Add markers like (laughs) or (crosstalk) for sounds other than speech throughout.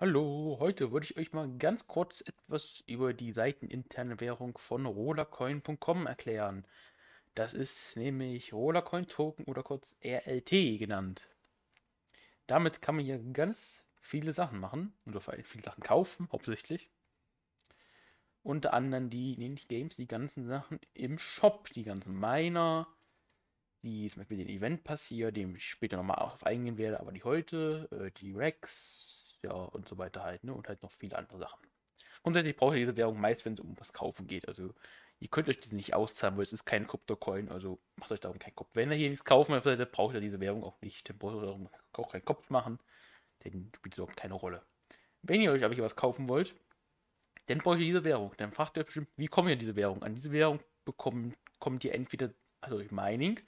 Hallo, heute würde ich euch mal ganz kurz etwas über die seiteninterne Währung von Rollercoin.com erklären. Das ist nämlich Rollercoin Token oder kurz RLT genannt. Damit kann man hier ganz viele Sachen machen und vor viele Sachen kaufen, hauptsächlich. Unter anderem die, nämlich Games, die ganzen Sachen im Shop, die ganzen Miner, die zum Beispiel den Event Pass hier, dem ich später nochmal auf eingehen werde, aber die heute, äh, die Racks, ja, und so weiter halt, ne? Und halt noch viele andere Sachen. Grundsätzlich braucht ihr diese Währung meist, wenn es um was kaufen geht. Also ihr könnt euch diese nicht auszahlen, weil es ist kein Kryptocoin, also macht euch darum keinen Kopf. Wenn ihr hier nichts kaufen wollt, braucht ihr diese Währung auch nicht. Dann braucht ihr darum auch keinen Kopf machen, denn spielt überhaupt keine Rolle. Wenn ihr euch aber hier was kaufen wollt, dann braucht ihr diese Währung. Dann fragt ihr euch bestimmt, wie kommen ihr diese Währung? An diese Währung bekommen, kommt ihr entweder also durch Mining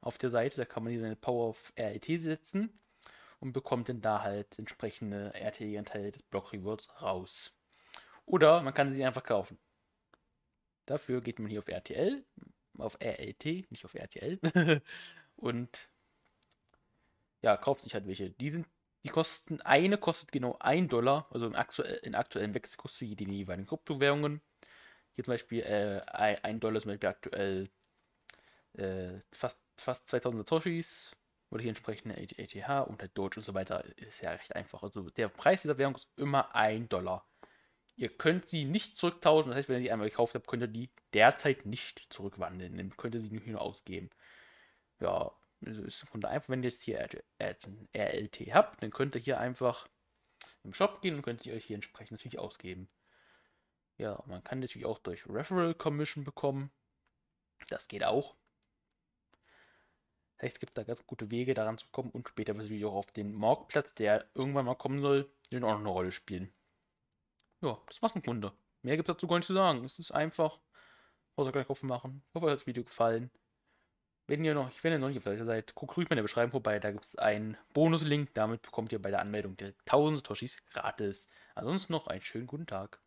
auf der Seite, da kann man hier seine Power auf RLT setzen und bekommt dann da halt entsprechende RTE-Anteile des Block Rewards raus. Oder man kann sie einfach kaufen. Dafür geht man hier auf RTL, auf RLT, nicht auf RTL, (laughs) und ja, kauft sich halt welche. Die sind die kosten, eine kostet genau 1 Dollar, also im, aktuell, im aktuellen Wechselkurs für die jeweiligen Kryptowährungen. Hier zum Beispiel äh, 1 Dollar ist zum Beispiel aktuell äh, fast, fast 2000 Satoshis oder hier entsprechende ATH und der Doge und so weiter ist ja recht einfach. Also der Preis dieser Währung ist immer 1 Dollar. Ihr könnt sie nicht zurücktauschen, das heißt, wenn ihr die einmal gekauft habt, könnt ihr die derzeit nicht zurückwandeln. Dann könnt ihr sie nicht nur ausgeben. Ja, also ist von daher einfach, wenn ihr jetzt hier RLT habt, dann könnt ihr hier einfach im Shop gehen und könnt sie euch hier entsprechend natürlich ausgeben. Ja, man kann natürlich auch durch Referral Commission bekommen. Das geht auch. Das heißt, es gibt da ganz gute Wege, daran zu kommen und später wird natürlich auch auf den Marktplatz, der irgendwann mal kommen soll, den auch noch eine Rolle spielen. Ja, das war's im Grunde. Mehr gibt es dazu gar nicht zu sagen. Es ist einfach. Außer gleich Kopf machen. Ich hoffe, euch hat das Video gefallen. Wenn ihr noch, wenn ihr noch nicht gefällt seid, guckt ruhig mal in der Beschreibung vorbei. Da gibt es einen Bonus-Link. Damit bekommt ihr bei der Anmeldung direkt 1000 Toshis gratis. Ansonsten noch einen schönen guten Tag.